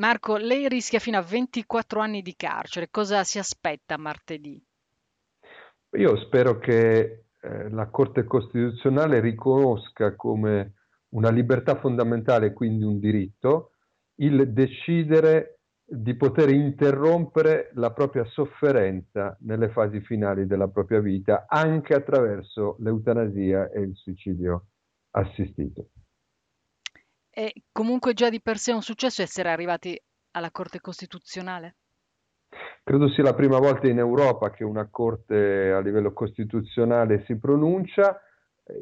Marco, lei rischia fino a 24 anni di carcere. Cosa si aspetta martedì? Io spero che eh, la Corte Costituzionale riconosca come una libertà fondamentale, quindi un diritto, il decidere di poter interrompere la propria sofferenza nelle fasi finali della propria vita anche attraverso l'eutanasia e il suicidio assistito. È comunque già di per sé un successo essere arrivati alla Corte Costituzionale? Credo sia la prima volta in Europa che una Corte a livello costituzionale si pronuncia.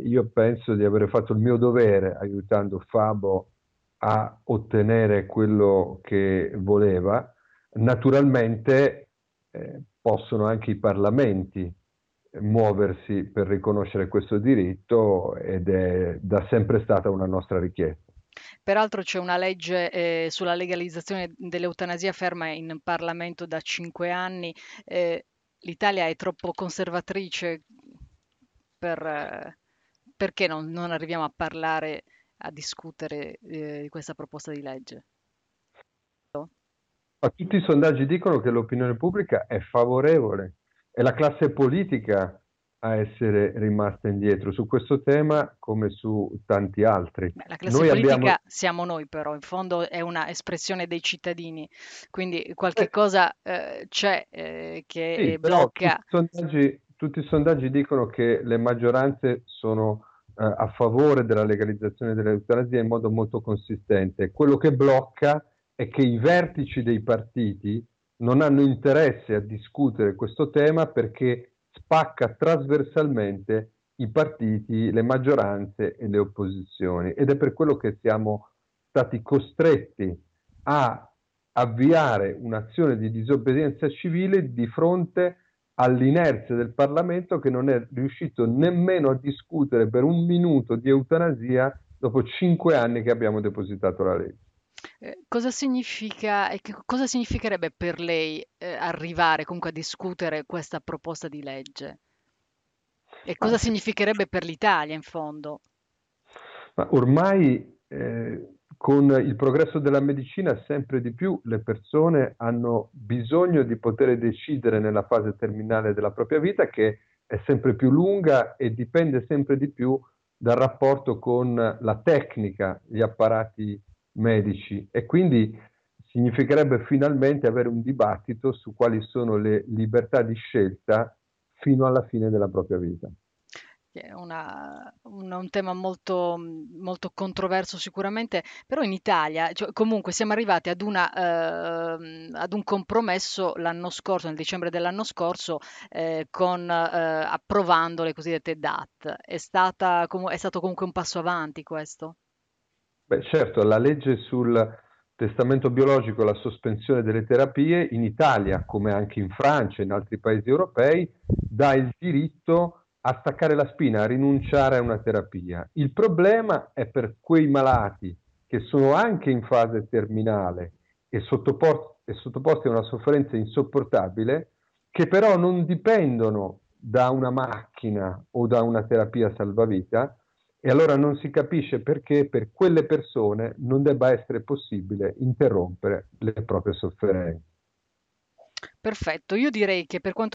Io penso di aver fatto il mio dovere aiutando Fabo a ottenere quello che voleva. Naturalmente eh, possono anche i parlamenti muoversi per riconoscere questo diritto ed è da sempre stata una nostra richiesta. Peraltro c'è una legge eh, sulla legalizzazione dell'eutanasia ferma in Parlamento da cinque anni. Eh, L'Italia è troppo conservatrice per, eh, perché non, non, arriviamo a parlare, a discutere eh, di questa proposta di legge? No? Ma tutti i sondaggi dicono che l'opinione pubblica è favorevole, e la classe politica a essere rimasta indietro su questo tema come su tanti altri. la classe noi politica abbiamo... siamo noi però, in fondo è una espressione dei cittadini, quindi qualche eh. cosa eh, c'è eh, che sì, blocca. Tutti i, sondaggi, tutti i, sondaggi, dicono che le maggioranze sono eh, a favore della legalizzazione dell'eutanasia in modo molto consistente. Quello che blocca è che i vertici dei partiti non hanno interesse a discutere questo tema perché spacca trasversalmente i partiti, le maggioranze e le opposizioni ed è per quello che siamo stati costretti a avviare un'azione di disobbedienza civile di fronte all'inerzia del Parlamento che non è riuscito nemmeno a discutere per un minuto di eutanasia dopo cinque anni che abbiamo depositato la legge. Eh, cosa significa e che cosa significherebbe per lei eh, arrivare comunque a discutere questa proposta di legge? E cosa ah, significherebbe per l'Italia in fondo? ormai eh, con il progresso della medicina sempre di più le persone hanno bisogno di poter decidere nella fase terminale della propria vita che è sempre più lunga e dipende sempre di più dal rapporto con la tecnica, gli apparati medici e quindi significherebbe finalmente avere un dibattito su quali sono le libertà di scelta fino alla fine della propria vita. Una, un, un, tema molto, molto, controverso sicuramente, però in Italia cioè, comunque siamo arrivati ad, una, eh, ad, un compromesso l'anno scorso, nel dicembre dell'anno scorso, eh, con, eh, approvando le cosiddette DAT. È, stata, è stato comunque un passo avanti questo? Beh, certo, la legge sul testamento biologico e la sospensione delle terapie in Italia, come anche in Francia e in altri paesi europei, dà il diritto a staccare la spina, a rinunciare a una terapia. Il problema è per quei malati che sono anche in fase terminale e, sottopor- e sottoposti a una sofferenza insopportabile, che però non dipendono da una macchina o da una terapia salvavita, e allora non si capisce perché per quelle persone non debba essere possibile interrompere le proprie sofferenze. Perfetto, io direi che per quanto